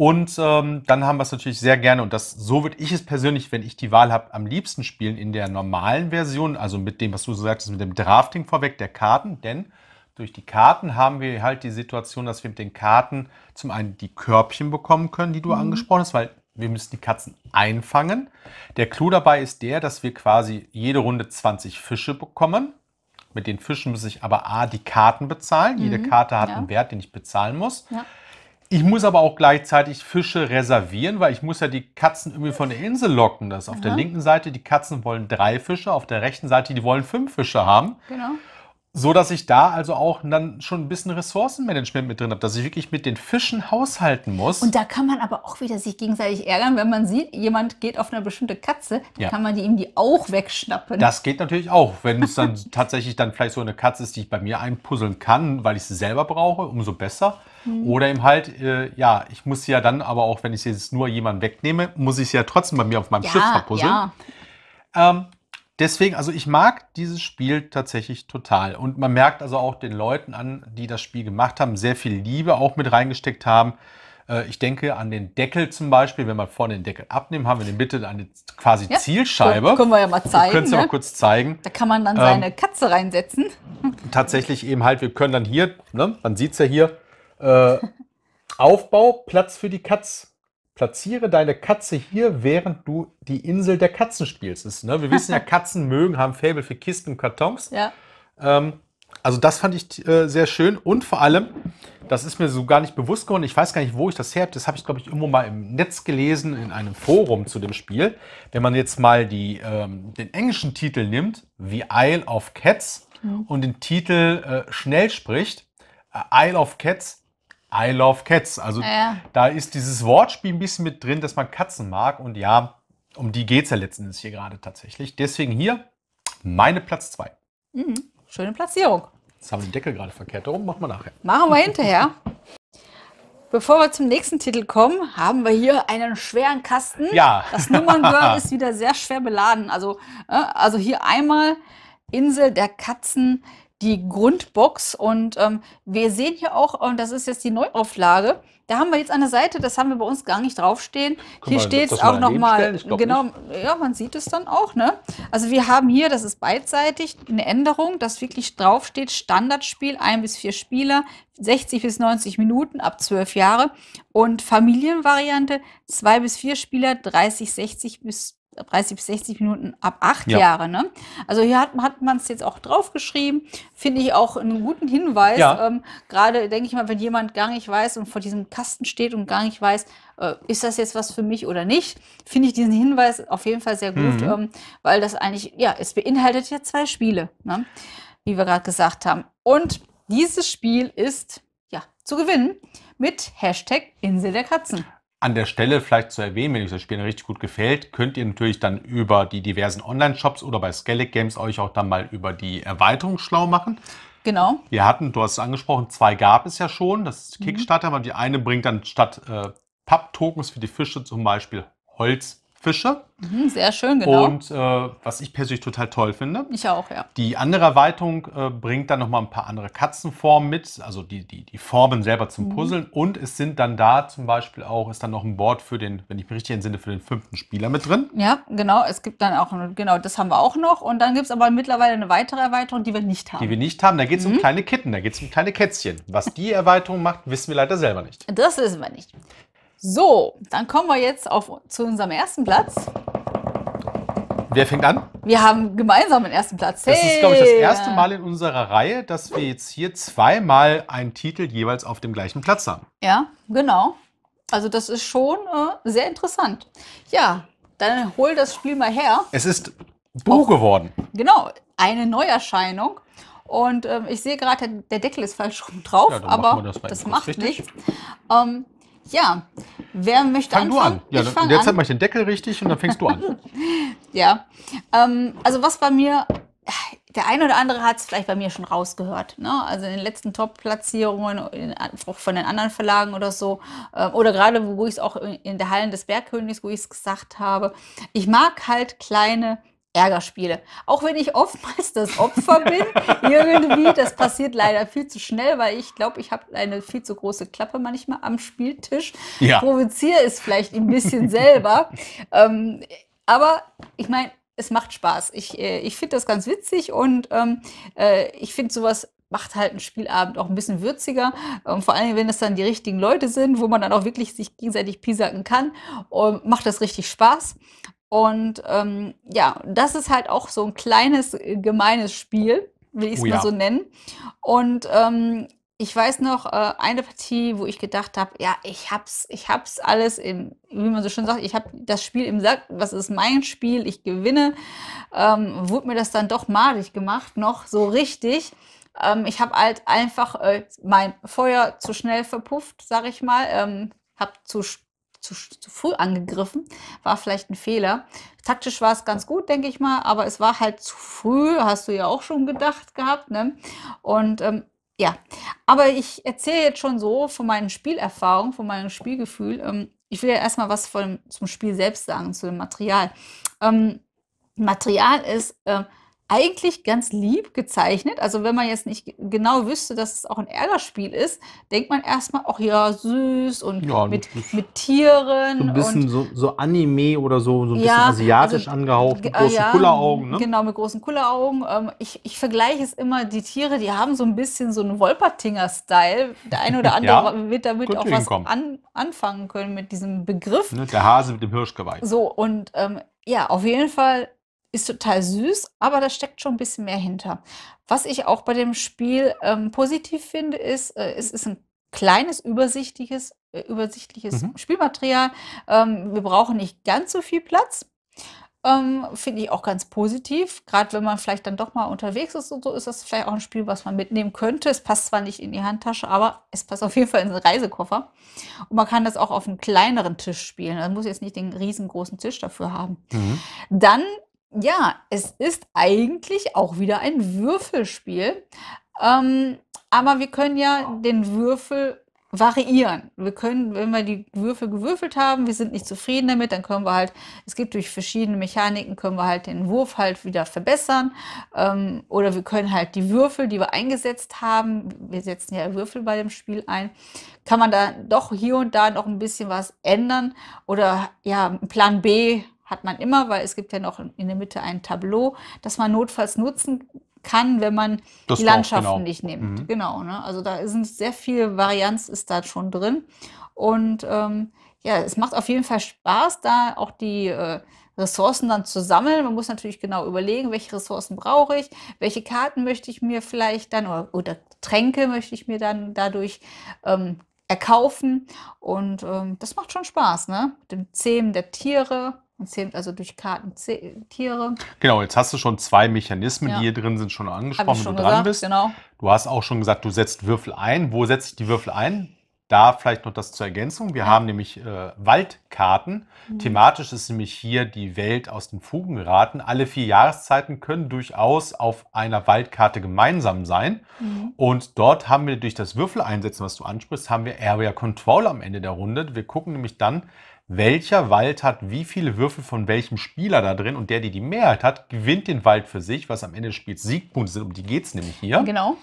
Und ähm, dann haben wir es natürlich sehr gerne, und das so würde ich es persönlich, wenn ich die Wahl habe, am liebsten spielen in der normalen Version, also mit dem, was du so sagtest, mit dem Drafting vorweg der Karten, denn durch die Karten haben wir halt die Situation, dass wir mit den Karten zum einen die Körbchen bekommen können, die du mhm. angesprochen hast, weil wir müssen die Katzen einfangen. Der Clou dabei ist der, dass wir quasi jede Runde 20 Fische bekommen. Mit den Fischen muss ich aber A, die Karten bezahlen. Mhm. Jede Karte hat ja. einen Wert, den ich bezahlen muss. Ja. Ich muss aber auch gleichzeitig Fische reservieren, weil ich muss ja die Katzen irgendwie von der Insel locken. Das auf Aha. der linken Seite, die Katzen wollen drei Fische, auf der rechten Seite, die wollen fünf Fische haben. Genau. So dass ich da also auch dann schon ein bisschen Ressourcenmanagement mit drin habe, dass ich wirklich mit den Fischen haushalten muss. Und da kann man aber auch wieder sich gegenseitig ärgern, wenn man sieht, jemand geht auf eine bestimmte Katze, dann ja. kann man die ihm die auch wegschnappen. Das geht natürlich auch. Wenn es dann tatsächlich dann vielleicht so eine Katze ist, die ich bei mir einpuzzeln kann, weil ich sie selber brauche, umso besser. Mhm. Oder eben halt, äh, ja, ich muss sie ja dann aber auch, wenn ich sie jetzt nur jemandem wegnehme, muss ich sie ja trotzdem bei mir auf meinem ja, Schiff verpuzzeln. Ja. Ähm, deswegen, also ich mag dieses Spiel tatsächlich total. Und man merkt also auch den Leuten an, die das Spiel gemacht haben, sehr viel Liebe auch mit reingesteckt haben. Äh, ich denke an den Deckel zum Beispiel, wenn wir vorne den Deckel abnehmen, haben wir in der Mitte eine quasi ja, Zielscheibe. Können wir ja mal zeigen. Können Sie ne? mal kurz zeigen. Da kann man dann ähm, seine Katze reinsetzen. Tatsächlich eben halt, wir können dann hier, ne, man sieht es ja hier, äh, Aufbau, Platz für die Katze. Platziere deine Katze hier, während du die Insel der Katzen spielst. Ist, ne? Wir wissen ja, Katzen mögen, haben Fable für Kisten und Kartons. Ja. Ähm, also das fand ich äh, sehr schön und vor allem, das ist mir so gar nicht bewusst geworden, ich weiß gar nicht, wo ich das her habe, das habe ich, glaube ich, irgendwo mal im Netz gelesen, in einem Forum zu dem Spiel. Wenn man jetzt mal die, ähm, den englischen Titel nimmt, The Isle of Cats, mhm. und den Titel äh, schnell spricht, äh, Isle of Cats, I love cats. Also ja. da ist dieses Wortspiel ein bisschen mit drin, dass man Katzen mag. Und ja, um die geht es ja letzten hier gerade tatsächlich. Deswegen hier meine Platz 2. Mhm. Schöne Platzierung. Jetzt haben wir den Deckel gerade verkehrt. Darum machen wir nachher. Machen wir hinterher. Bevor wir zum nächsten Titel kommen, haben wir hier einen schweren Kasten. Ja. Das Nummernword ist wieder sehr schwer beladen. Also, äh, also hier einmal Insel der Katzen die Grundbox. Und ähm, wir sehen hier auch, und das ist jetzt die Neuauflage, da haben wir jetzt eine Seite, das haben wir bei uns gar nicht draufstehen. Können hier steht es auch nochmal. Genau, nicht. ja, man sieht es dann auch, ne? Also wir haben hier, das ist beidseitig, eine Änderung, dass wirklich draufsteht, Standardspiel, ein bis vier Spieler, 60 bis 90 Minuten ab 12 Jahre und Familienvariante, zwei bis vier Spieler, 30, 60 bis 30 bis 60 Minuten ab acht ja. Jahre. Ne? Also hier hat, hat man es jetzt auch draufgeschrieben, finde ich auch einen guten Hinweis. Ja. Ähm, Gerade denke ich mal, wenn jemand gar nicht weiß und vor diesem Kasten steht und gar nicht weiß, äh, ist das jetzt was für mich oder nicht, finde ich diesen Hinweis auf jeden Fall sehr gut, mhm. ähm, weil das eigentlich, ja, es beinhaltet ja zwei Spiele, ne? wie wir gerade gesagt haben. Und dieses Spiel ist ja zu gewinnen mit Hashtag Insel der Katzen. An der Stelle vielleicht zu erwähnen, wenn euch das Spiel richtig gut gefällt, könnt ihr natürlich dann über die diversen Online-Shops oder bei Skellig Games euch auch dann mal über die Erweiterung schlau machen. Genau. Wir hatten, du hast es angesprochen, zwei gab es ja schon. Das ist mhm. Kickstarter, mhm. aber die eine bringt dann statt äh, Papp-Tokens für die Fische zum Beispiel Holz Fische. Mhm, sehr schön, genau. Und äh, was ich persönlich total toll finde. Ich auch, ja. Die andere Erweiterung äh, bringt dann nochmal ein paar andere Katzenformen mit, also die, die, die Formen selber zum mhm. Puzzeln. Und es sind dann da zum Beispiel auch, ist dann noch ein Board für den, wenn ich mich richtig entsinne, für den fünften Spieler mit drin. Ja, genau. Es gibt dann auch, genau, das haben wir auch noch. Und dann gibt es aber mittlerweile eine weitere Erweiterung, die wir nicht haben. Die wir nicht haben. Da geht es mhm. um kleine Kitten, da geht es um kleine Kätzchen. Was die Erweiterung macht, wissen wir leider selber nicht. Das wissen wir nicht. So, dann kommen wir jetzt auf, zu unserem ersten Platz. Wer fängt an? Wir haben gemeinsam den ersten Platz. Hey. Das ist, glaube ich, das erste Mal in unserer Reihe, dass wir jetzt hier zweimal einen Titel jeweils auf dem gleichen Platz haben. Ja, genau. Also das ist schon äh, sehr interessant. Ja, dann hol das Spiel mal her. Es ist Buch Auch, geworden. Genau, eine Neuerscheinung. Und ähm, ich sehe gerade, der Deckel ist falsch drauf, ja, aber das, das macht richtig. nichts. Ähm, ja, wer möchte fang anfangen? Du an. Ja, ich in der Zeit an. mache ich den Deckel richtig und dann fängst du an. ja, ähm, also was bei mir, der eine oder andere hat es vielleicht bei mir schon rausgehört. Ne? Also in den letzten Top-Platzierungen, auch von den anderen Verlagen oder so, äh, oder gerade wo ich es auch in, in der Hallen des Bergkönigs, wo ich es gesagt habe. Ich mag halt kleine Ärgerspiele. Auch wenn ich oftmals das Opfer bin, irgendwie, das passiert leider viel zu schnell, weil ich glaube, ich habe eine viel zu große Klappe manchmal am Spieltisch. Ja. Provoziere es vielleicht ein bisschen selber. Ähm, aber ich meine, es macht Spaß. Ich, äh, ich finde das ganz witzig und ähm, äh, ich finde sowas macht halt einen Spielabend auch ein bisschen würziger. Ähm, vor allem, wenn es dann die richtigen Leute sind, wo man dann auch wirklich sich gegenseitig piesacken kann. Und ähm, macht das richtig Spaß. Und ähm, ja, das ist halt auch so ein kleines, äh, gemeines Spiel, will ich es oh ja. mal so nennen. Und ähm, ich weiß noch, äh, eine Partie, wo ich gedacht habe, ja, ich hab's, ich hab's alles im, wie man so schön sagt, ich habe das Spiel im Sack, was ist mein Spiel, ich gewinne, ähm, wurde mir das dann doch malig gemacht, noch so richtig. Ähm, ich habe halt einfach äh, mein Feuer zu schnell verpufft, sag ich mal, ähm, habe zu spät zu, zu, früh angegriffen. War vielleicht ein Fehler. Taktisch war es ganz gut, denke ich mal, aber es war halt zu früh, hast du ja auch schon gedacht gehabt. Ne? Und ähm, ja, aber ich erzähle jetzt schon so von meinen Spielerfahrungen, von meinem Spielgefühl. Ähm, ich will ja erstmal was von, zum Spiel selbst sagen, zu dem Material. Ähm, Material ist. Äh, eigentlich ganz lieb gezeichnet. Also wenn man jetzt nicht genau wüsste, dass es auch ein Ärgerspiel ist, denkt man erstmal, ach ja, süß und ja, mit, mit Tieren. So ein bisschen so, so, Anime oder so, so ein ja, bisschen asiatisch also, angehaucht, mit ah großen ja, Kulleraugen. Ne? Genau, mit großen Kulleraugen. Ähm, ich, ich vergleiche es immer, die Tiere, die haben so ein bisschen so einen Wolpertinger-Style. Der eine oder andere wird damit auch was an, anfangen können mit diesem Begriff. Ne, der Hase mit dem Hirschgeweih. So, und ähm, ja, auf jeden Fall ist total süß, aber da steckt schon ein bisschen mehr hinter. Was ich auch bei dem Spiel ähm, positiv finde, ist, äh, es ist ein kleines, übersichtliches, äh, übersichtliches mhm. Spielmaterial. Ähm, wir brauchen nicht ganz so viel Platz. Ähm, finde ich auch ganz positiv. Gerade wenn man vielleicht dann doch mal unterwegs ist und so, ist das vielleicht auch ein Spiel, was man mitnehmen könnte. Es passt zwar nicht in die Handtasche, aber es passt auf jeden Fall in den Reisekoffer. Und man kann das auch auf einem kleineren Tisch spielen. Also man muss jetzt nicht den riesengroßen Tisch dafür haben. Mhm. Dann ja, es ist eigentlich auch wieder ein Würfelspiel. Ähm, aber wir können ja den Würfel variieren. Wir können, wenn wir die Würfel gewürfelt haben, wir sind nicht zufrieden damit, dann können wir halt, es gibt durch verschiedene Mechaniken, können wir halt den Wurf halt wieder verbessern. Ähm, oder wir können halt die Würfel, die wir eingesetzt haben, wir setzen ja Würfel bei dem Spiel ein, kann man da doch hier und da noch ein bisschen was ändern oder ja, Plan B hat man immer, weil es gibt ja noch in der Mitte ein Tableau, das man notfalls nutzen kann, wenn man das die Landschaften genau. nicht nimmt. Mhm. Genau. Ne? Also da sind sehr viel Varianz ist da schon drin. Und ähm, ja, es macht auf jeden Fall Spaß, da auch die äh, Ressourcen dann zu sammeln. Man muss natürlich genau überlegen, welche Ressourcen brauche ich, welche Karten möchte ich mir vielleicht dann oder, oder Tränke möchte ich mir dann dadurch ähm, erkaufen. Und ähm, das macht schon Spaß, ne? Mit dem Zähmen der Tiere und zähmt also durch Karten Tiere. Genau, jetzt hast du schon zwei Mechanismen, ja. die hier drin sind, schon angesprochen, wenn du gesagt, dran bist. Genau. Du hast auch schon gesagt, du setzt Würfel ein. Wo setze ich die Würfel ein? Da vielleicht noch das zur Ergänzung. Wir ja. haben nämlich äh, Waldkarten. Mhm. Thematisch ist nämlich hier die Welt aus den Fugen geraten. Alle vier Jahreszeiten können durchaus auf einer Waldkarte gemeinsam sein. Mhm. Und dort haben wir durch das Würfeleinsetzen, was du ansprichst, haben wir Area Control am Ende der Runde. Wir gucken nämlich dann, welcher Wald hat wie viele Würfel von welchem Spieler da drin und der, der die Mehrheit hat, gewinnt den Wald für sich, was am Ende des Spiels Siegpunkte sind, um die geht es nämlich hier. Genau.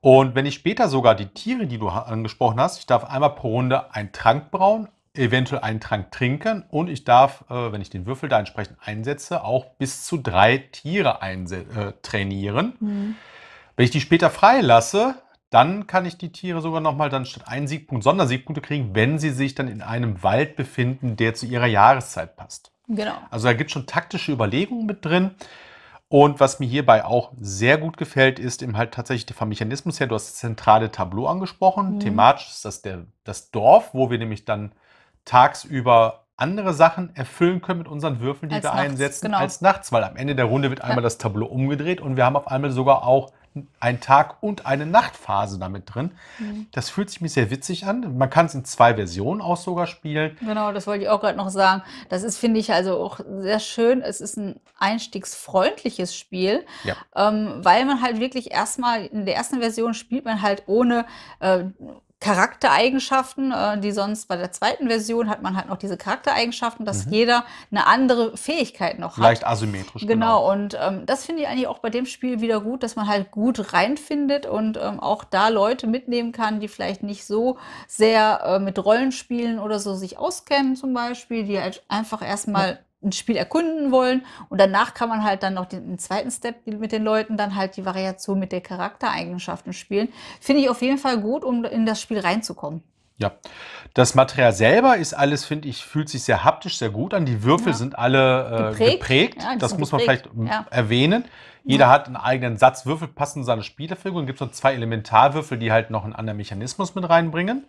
Und wenn ich später sogar die Tiere, die du angesprochen hast, ich darf einmal pro Runde einen Trank brauen, eventuell einen Trank trinken und ich darf, äh, wenn ich den Würfel da entsprechend einsetze, auch bis zu drei Tiere äh, trainieren. Mhm. Wenn ich die später freilasse, dann kann ich die Tiere sogar nochmal dann statt einen Siegpunkt Sondersiegpunkte kriegen, wenn sie sich dann in einem Wald befinden, der zu ihrer Jahreszeit passt. Genau. Also da gibt es schon taktische Überlegungen mit drin. Und was mir hierbei auch sehr gut gefällt, ist eben halt tatsächlich der Mechanismus her. Du hast das zentrale Tableau angesprochen. Mhm. Thematisch ist das der, das Dorf, wo wir nämlich dann tagsüber andere Sachen erfüllen können mit unseren Würfeln, die als wir nachts, einsetzen, genau. als nachts. Weil am Ende der Runde wird einmal ja. das Tableau umgedreht und wir haben auf einmal sogar auch ein Tag- und eine Nachtphase damit drin. Mhm. Das fühlt sich mir sehr witzig an. Man kann es in zwei Versionen auch sogar spielen. Genau, das wollte ich auch gerade noch sagen. Das ist, finde ich, also auch sehr schön. Es ist ein einstiegsfreundliches Spiel, ja. ähm, weil man halt wirklich erstmal in der ersten Version spielt man halt ohne, äh, Charaktereigenschaften, äh, die sonst bei der zweiten Version hat man halt noch diese Charaktereigenschaften, dass mhm. jeder eine andere Fähigkeit noch hat. Leicht asymmetrisch. Genau, genau. und ähm, das finde ich eigentlich auch bei dem Spiel wieder gut, dass man halt gut reinfindet und ähm, auch da Leute mitnehmen kann, die vielleicht nicht so sehr äh, mit Rollenspielen oder so sich auskennen zum Beispiel, die halt einfach erstmal ja ein Spiel erkunden wollen. Und danach kann man halt dann noch den, den zweiten Step mit den Leuten dann halt die Variation mit der Charaktereigenschaften spielen. Finde ich auf jeden Fall gut, um in das Spiel reinzukommen. Ja, das Material selber ist alles, finde ich, fühlt sich sehr haptisch, sehr gut an. Die Würfel ja. sind alle äh, geprägt. geprägt. Ja, das muss geprägt. man vielleicht ähm, ja. erwähnen. Jeder hat einen eigenen Satz Würfel, passend zu seiner Spielerfigur. Und gibt es noch zwei Elementarwürfel, die halt noch einen anderen Mechanismus mit reinbringen.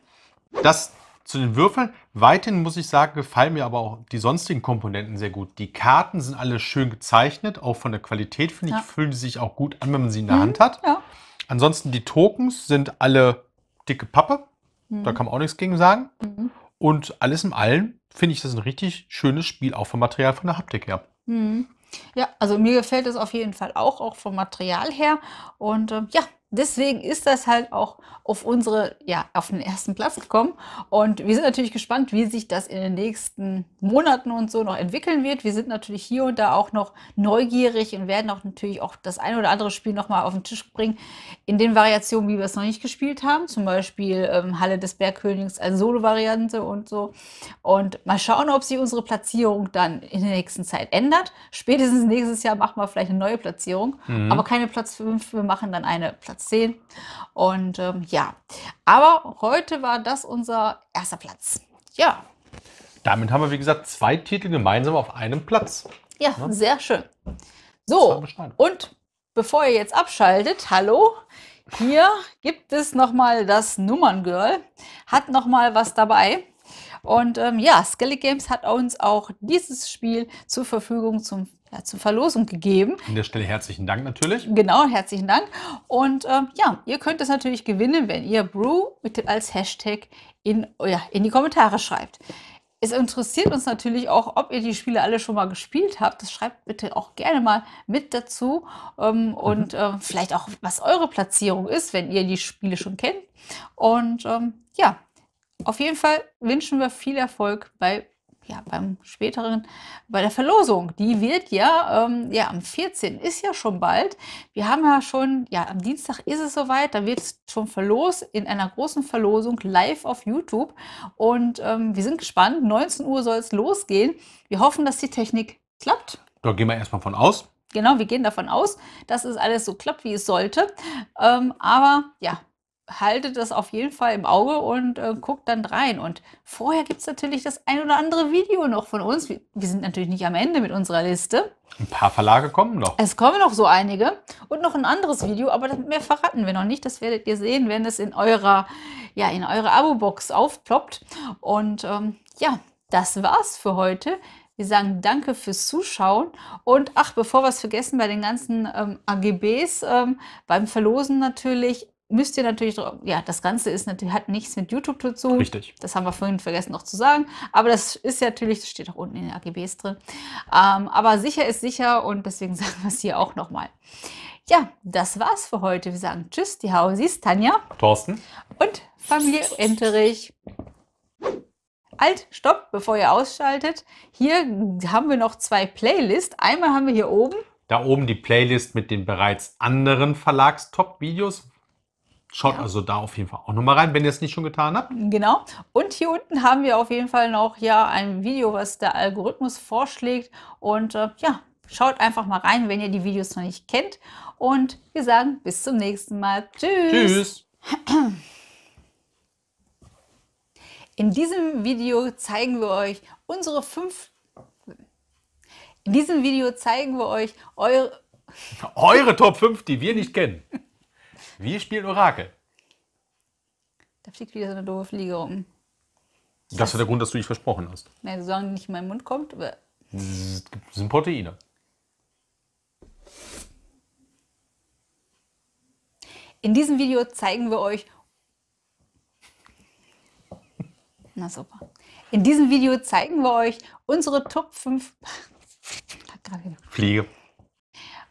Das zu den Würfeln, weithin muss ich sagen, gefallen mir aber auch die sonstigen Komponenten sehr gut. Die Karten sind alle schön gezeichnet, auch von der Qualität finde ich, ja. fühlen sie sich auch gut an, wenn man sie in der mhm, Hand hat. Ja. Ansonsten die Tokens sind alle dicke Pappe, mhm. da kann man auch nichts gegen sagen. Mhm. Und alles in allem finde ich das ein richtig schönes Spiel, auch vom Material, von der Haptik her. Mhm. Ja, also mir gefällt es auf jeden Fall auch, auch vom Material her. Und äh, ja, deswegen ist das halt auch auf unsere, ja, auf den ersten Platz gekommen. Und wir sind natürlich gespannt, wie sich das in den nächsten Monaten und so noch entwickeln wird. Wir sind natürlich hier und da auch noch neugierig und werden auch natürlich auch das ein oder andere Spiel nochmal auf den Tisch bringen, in den Variationen, wie wir es noch nicht gespielt haben. Zum Beispiel ähm, Halle des Bergkönigs als Solo-Variante und so. Und mal schauen, ob sich unsere Platzierung dann in der nächsten Zeit ändert. Spätestens nächstes Jahr machen wir vielleicht eine neue Platzierung, mhm. aber keine Platz 5, wir machen dann eine Platz Platz 10. Und ähm, ja, aber heute war das unser erster Platz. Ja. Damit haben wir, wie gesagt, zwei Titel gemeinsam auf einem Platz. Ja, ja. Ne? sehr schön. So, und bevor ihr jetzt abschaltet, hallo, hier gibt es nochmal das Nummerngirl, hat nochmal was dabei. Und ähm, ja, Skelly Games hat uns auch dieses Spiel zur Verfügung zum ja, zur Verlosung gegeben. An der Stelle herzlichen Dank natürlich. Genau, herzlichen Dank. Und äh, ja, ihr könnt es natürlich gewinnen, wenn ihr Brew mit, als Hashtag in, ja, in die Kommentare schreibt. Es interessiert uns natürlich auch, ob ihr die Spiele alle schon mal gespielt habt. Das schreibt bitte auch gerne mal mit dazu. Ähm, mhm. Und äh, vielleicht auch, was eure Platzierung ist, wenn ihr die Spiele schon kennt. Und ähm, ja, auf jeden Fall wünschen wir viel Erfolg bei ja, beim späteren, bei der Verlosung. Die wird ja, ähm, ja, am 14. ist ja schon bald. Wir haben ja schon, ja, am Dienstag ist es soweit, da wird es schon verlost in einer großen Verlosung live auf YouTube. Und ähm, wir sind gespannt. 19 Uhr soll es losgehen. Wir hoffen, dass die Technik klappt. Da gehen wir erstmal von aus. Genau, wir gehen davon aus, dass es alles so klappt, wie es sollte. Ähm, aber ja, haltet das auf jeden Fall im Auge und äh, guckt dann rein. Und vorher gibt es natürlich das ein oder andere Video noch von uns. Wir, wir, sind natürlich nicht am Ende mit unserer Liste. Ein paar Verlage kommen noch. Es kommen noch so einige und noch ein anderes Video, aber mehr verraten wir noch nicht. Das werdet ihr sehen, wenn es in eurer, ja, in eurer Abo-Box aufploppt. Und ähm, ja, das war's für heute. Wir sagen danke fürs Zuschauen. Und ach, bevor wir es vergessen, bei den ganzen ähm, AGBs, ähm, beim Verlosen natürlich, müsst ihr natürlich, ja, das Ganze ist natürlich, hat nichts mit YouTube zu tun. Richtig. Das haben wir vorhin vergessen noch zu sagen. Aber das ist ja natürlich, das steht auch unten in den AGBs drin. Ähm, aber sicher ist sicher und deswegen sagen wir es hier auch nochmal. Ja, das war's für heute. Wir sagen Tschüss, die Hausis, Tanja. Thorsten. Und Familie Enterich. Alt, stopp, bevor ihr ausschaltet. Hier haben wir noch zwei Playlists. Einmal haben wir hier oben. Da oben die Playlist mit den bereits anderen Verlagstop-Videos, Schaut ja. also da auf jeden Fall auch nochmal rein, wenn ihr es nicht schon getan habt. Genau. Und hier unten haben wir auf jeden Fall noch ja ein Video, was der Algorithmus vorschlägt. Und äh, ja, schaut einfach mal rein, wenn ihr die Videos noch nicht kennt. Und wir sagen bis zum nächsten Mal. Tschüss. Tschüss. In diesem Video zeigen wir euch unsere fünf. In diesem Video zeigen wir euch eure. Eure Top 5, die wir nicht kennen. Wir spielen Orakel. Da fliegt wieder so eine doofe Fliege rum. Das war der Grund, dass du dich versprochen hast. Nein, solange die nicht in meinen Mund kommt. Das sind Proteine. In diesem Video zeigen wir euch. Na super. In diesem Video zeigen wir euch unsere Top 5. Fliege.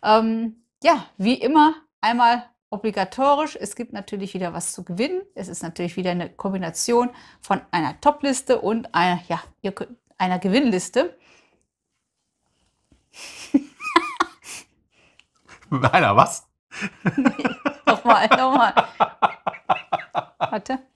Ähm, ja, wie immer einmal obligatorisch. Es gibt natürlich wieder was zu gewinnen. Es ist natürlich wieder eine Kombination von einer Top-Liste und einer, ja, einer Gewinnliste. Einer was? Nee, nochmal, nochmal. Warte.